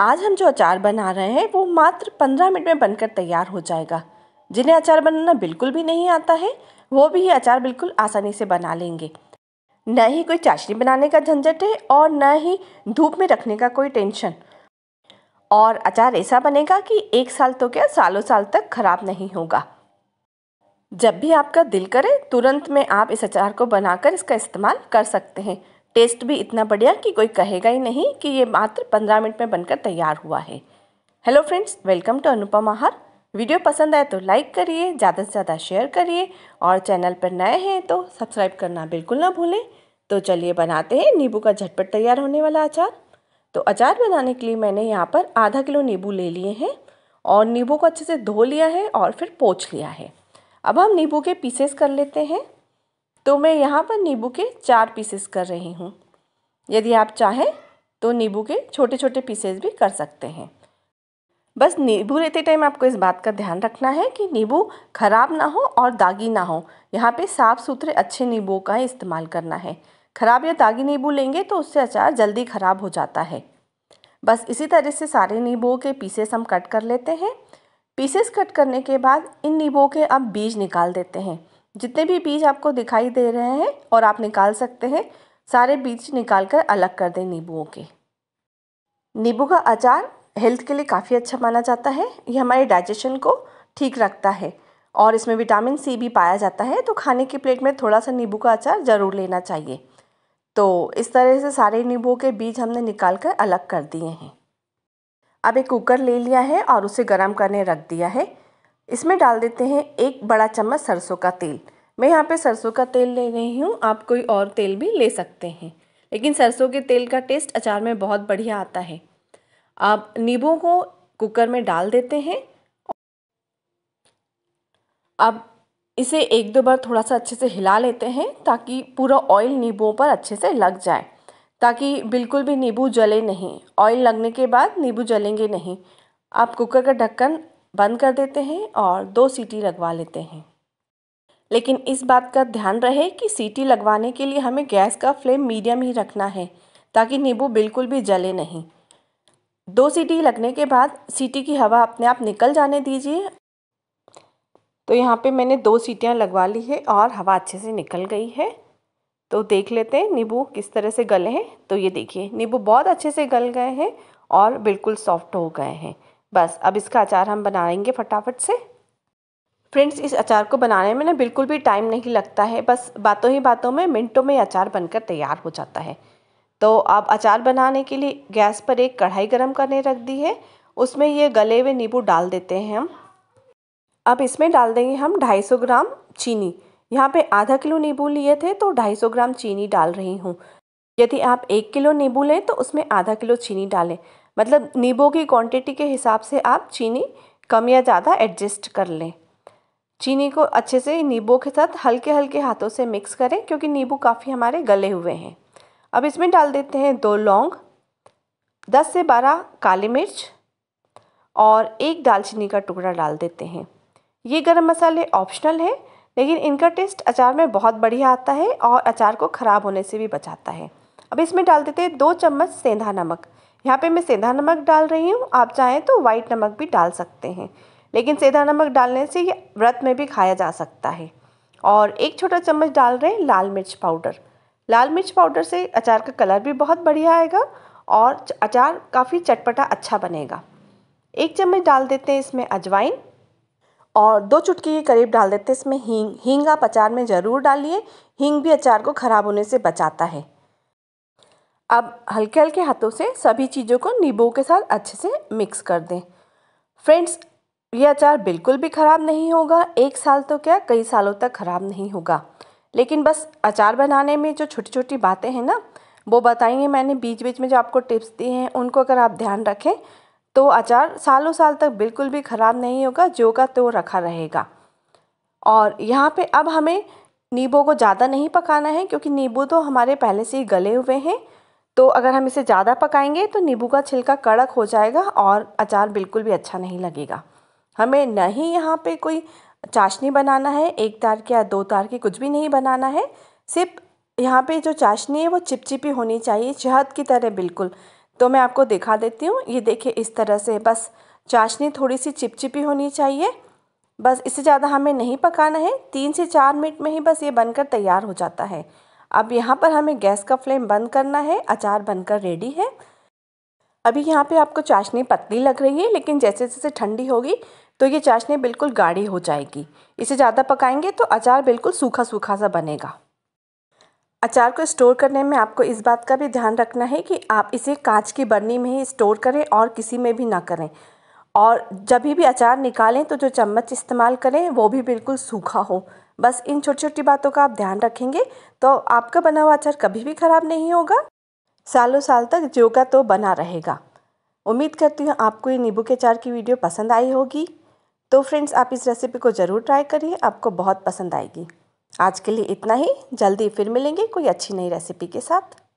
आज हम जो अचार बना रहे हैं वो मात्र पंद्रह मिनट में बनकर तैयार हो जाएगा जिन्हें अचार बनाना बिल्कुल भी नहीं आता है वो भी ये अचार बिल्कुल आसानी से बना लेंगे न ही कोई चाशनी बनाने का झंझट है और न ही धूप में रखने का कोई टेंशन और अचार ऐसा बनेगा कि एक साल तो क्या सालों साल तक खराब नहीं होगा जब भी आपका दिल करे तुरंत में आप इस अचार को बनाकर इसका इस्तेमाल कर सकते हैं टेस्ट भी इतना बढ़िया कि कोई कहेगा ही नहीं कि ये मात्र 15 मिनट में बनकर तैयार हुआ है hello friends welcome to Anupam Aahar video पसंद आए तो लाइक करिए ज़्यादा से ज़्यादा शेयर करिए और चैनल पर नए हैं तो सब्सक्राइब करना बिल्कुल ना भूलें तो चलिए बनाते हैं नींबू का झटपट तैयार होने वाला अचार तो अचार बनाने के लिए मैंने यहाँ पर आधा किलो नींबू ले लिए हैं और नींबू को अच्छे से धो लिया है और फिर पोछ लिया है अब हम नींबू के पीसेस कर लेते हैं तो मैं यहाँ पर नींबू के चार पीसेस कर रही हूँ यदि आप चाहें तो नींबू के छोटे छोटे पीसेस भी कर सकते हैं बस नींबू लेते टाइम आपको इस बात का ध्यान रखना है कि नींबू ख़राब ना हो और दागी ना हो यहाँ पे साफ़ सुथरे अच्छे नींबू का इस्तेमाल करना है ख़राब या दागी नींबू लेंगे तो उससे अचार जल्दी ख़राब हो जाता है बस इसी तरह से सारे नींबू के पीसेस हम कट कर लेते हैं पीसेस कट करने के बाद इन नींबू के अब बीज निकाल देते हैं जितने भी बीज आपको दिखाई दे रहे हैं और आप निकाल सकते हैं सारे बीज निकाल कर अलग कर दें नींबुओं के नींबू का अचार हेल्थ के लिए काफ़ी अच्छा माना जाता है ये हमारे डाइजेशन को ठीक रखता है और इसमें विटामिन सी भी पाया जाता है तो खाने की प्लेट में थोड़ा सा नींबू का अचार ज़रूर लेना चाहिए तो इस तरह से सारे नींबू के बीज हमने निकाल कर अलग कर दिए हैं अब एक कुकर ले लिया है और उसे गर्म करने रख दिया है इसमें डाल देते हैं एक बड़ा चम्मच सरसों का तेल मैं यहाँ पे सरसों का तेल ले रही हूँ आप कोई और तेल भी ले सकते हैं लेकिन सरसों के तेल का टेस्ट अचार में बहुत बढ़िया आता है आप नींबू को कुकर में डाल देते हैं अब इसे एक दो बार थोड़ा सा अच्छे से हिला लेते हैं ताकि पूरा ऑयल नींबू पर अच्छे से लग जाए ताकि बिल्कुल भी नींबू जले नहीं ऑयल लगने के बाद नींबू जलेंगे नहीं आप कुकर का ढक्कन बंद कर देते हैं और दो सीटी लगवा लेते हैं लेकिन इस बात का ध्यान रहे कि सीटी लगवाने के लिए हमें गैस का फ्लेम मीडियम ही रखना है ताकि नींबू बिल्कुल भी जले नहीं दो सीटी लगने के बाद सीटी की हवा अपने आप निकल जाने दीजिए तो यहाँ पे मैंने दो सीटियाँ लगवा ली है और हवा अच्छे से निकल गई है तो देख लेते हैं नींबू किस तरह से गले हैं तो ये देखिए नींबू बहुत अच्छे से गल गए हैं और बिल्कुल सॉफ्ट हो गए हैं बस अब इसका अचार हम बनाएंगे फटाफट से फ्रेंड्स इस अचार को बनाने में ना बिल्कुल भी टाइम नहीं लगता है बस बातों ही बातों में मिनटों में अचार बनकर तैयार हो जाता है तो आप अचार बनाने के लिए गैस पर एक कढ़ाई गर्म करने रख दी है उसमें ये गले हुए नींबू डाल देते हैं हम अब इसमें डाल देंगे हम 250 ग्राम चीनी यहाँ पे आधा किलो नींबू लिए थे तो 250 ग्राम चीनी डाल रही हूँ यदि आप एक किलो नींबू लें तो उसमें आधा किलो चीनी डालें मतलब नींबू की क्वांटिटी के हिसाब से आप चीनी कम या ज़्यादा एडजस्ट कर लें चीनी को अच्छे से नींबू के साथ हल्के हल्के हाथों से मिक्स करें क्योंकि नींबू काफ़ी हमारे गले हुए हैं अब इसमें डाल देते हैं दो लौंग दस से बारह काली मिर्च और एक दालचीनी का टुकड़ा डाल देते हैं ये गरम मसाले ऑप्शनल हैं लेकिन इनका टेस्ट अचार में बहुत बढ़िया आता है और अचार को ख़राब होने से भी बचाता है अब इसमें डाल देते हैं दो चम्मच सेंधा नमक यहाँ पे मैं सेंधा नमक डाल रही हूँ आप चाहें तो वाइट नमक भी डाल सकते हैं लेकिन सेंधा नमक डालने से ये व्रत में भी खाया जा सकता है और एक छोटा चम्मच डाल रहे हैं लाल मिर्च पाउडर लाल मिर्च पाउडर से अचार का कलर भी बहुत बढ़िया आएगा और अचार काफ़ी चटपटा अच्छा बनेगा एक चम्मच डाल देते हैं इसमें अजवाइन और दो चुटकी के करीब डाल देते हैं इसमें हींग हींग आप अचार में ज़रूर डालिए हींग भी अचार को ख़राब होने से बचाता है अब हल्के हल्के हाथों से सभी चीज़ों को नींबू के साथ अच्छे से मिक्स कर दें फ्रेंड्स ये अचार बिल्कुल भी ख़राब नहीं होगा एक साल तो क्या कई सालों तक ख़राब नहीं होगा लेकिन बस अचार बनाने में जो छोटी छोटी बातें हैं ना वो बताएंगे मैंने बीच बीच में जो आपको टिप्स दिए हैं उनको अगर आप ध्यान रखें तो अचार सालों साल तक बिल्कुल भी ख़राब नहीं होगा जो का तो रखा रहेगा और यहाँ पे अब हमें नींबू को ज़्यादा नहीं पकाना है क्योंकि नींबू तो हमारे पहले से ही गले हुए हैं तो अगर हम इसे ज़्यादा पकाएंगे तो नींबू का छिलका कड़क हो जाएगा और अचार बिल्कुल भी अच्छा नहीं लगेगा हमें नहीं यहाँ पे कोई चाशनी बनाना है एक तार के या दो तार की कुछ भी नहीं बनाना है सिर्फ यहाँ पे जो चाशनी है वो चिपचिपी होनी चाहिए शहद की तरह बिल्कुल तो मैं आपको दिखा देती हूँ ये देखिए इस तरह से बस चाशनी थोड़ी सी चिपचिपी होनी चाहिए बस इससे ज़्यादा हमें नहीं पकाना है तीन से चार मिनट में ही बस ये बनकर तैयार हो जाता है अब यहाँ पर हमें गैस का फ्लेम बंद करना है अचार बनकर रेडी है अभी यहाँ पे आपको चाशनी पतली लग रही है लेकिन जैसे जैसे ठंडी होगी तो ये चाशनी बिल्कुल गाढ़ी हो जाएगी इसे ज़्यादा पकाएंगे तो अचार बिल्कुल सूखा सूखा सा बनेगा अचार को स्टोर करने में आपको इस बात का भी ध्यान रखना है कि आप इसे कांच की बर्नी में ही स्टोर करें और किसी में भी ना करें और जब भी अचार निकालें तो जो चम्मच इस्तेमाल करें वो भी बिल्कुल सूखा हो बस इन छोटी छोटी बातों का आप ध्यान रखेंगे तो आपका बना हुआ अचार कभी भी ख़राब नहीं होगा सालों साल तक जो का तो बना रहेगा उम्मीद करती हूँ आपको ये नींबू के अचार की वीडियो पसंद आई होगी तो फ्रेंड्स आप इस रेसिपी को ज़रूर ट्राई करिए आपको बहुत पसंद आएगी आज के लिए इतना ही जल्दी फिर मिलेंगे कोई अच्छी नई रेसिपी के साथ